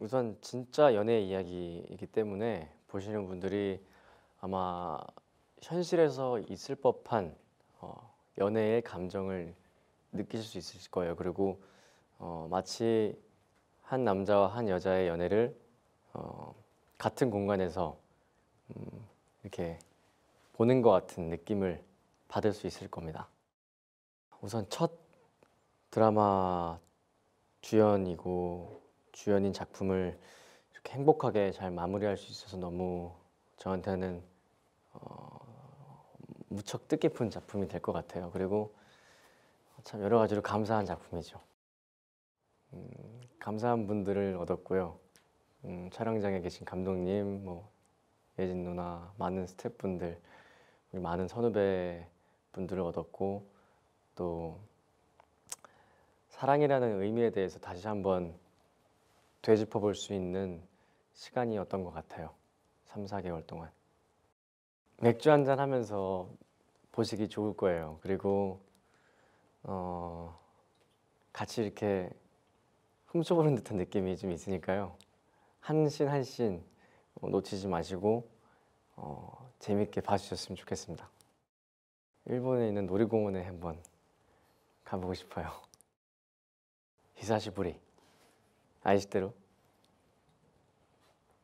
우선 진짜 연애 이야기이기 때문에 보시는 분들이 아마 현실에서 있을 법한 어, 연애의 감정을 느끼실 수 있을 거예요. 그리고 어, 마치 한 남자와 한 여자의 연애를 어, 같은 공간에서 음, 이렇게 보는 것 같은 느낌을 받을 수 있을 겁니다. 우선 첫 드라마 주연이고 주연인 작품을 이렇게 행복하게 잘 마무리할 수 있어서 너무 저한테는 어, 무척 뜻깊은 작품이 될 것 같아요. 그리고 참 여러 가지로 감사한 작품이죠. 음, 감사한 분들을 얻었고요. 음, 촬영장에 계신 감독님, 뭐 예진 누나, 많은 스태프분들, 우리 많은 선후배 분들을 얻었고 또 사랑이라는 의미에 대해서 다시 한번 되짚어 볼 수 있는 시간이었던 것 같아요. 3, 4개월 동안. 맥주 한잔 하면서 보시기 좋을 거예요. 그리고 어, 같이 이렇게 훔쳐보는 듯한 느낌이 좀 있으니까요. 한신 한신 놓치지 마시고 어, 재밌게 봐주셨으면 좋겠습니다. 일본에 있는 놀이공원에 한번 가보고 싶어요. 히사시부리 아시대로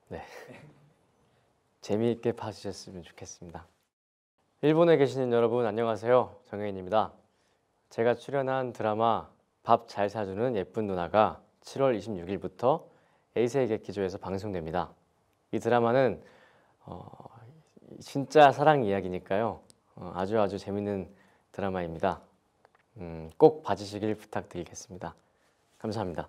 네 재미있게 봐주셨으면 좋겠습니다. 일본에 계시는 여러분 안녕하세요 정혜인입니다. 제가 출연한 드라마 밥 잘 사주는 예쁜 누나가 7월 26일부터 에이세이 기조에서 방송됩니다. 이 드라마는 어, 진짜 사랑 이야기니까요. 어, 아주 아주 재밌는 드라마입니다. 음, 꼭 봐주시길 부탁드리겠습니다. 감사합니다.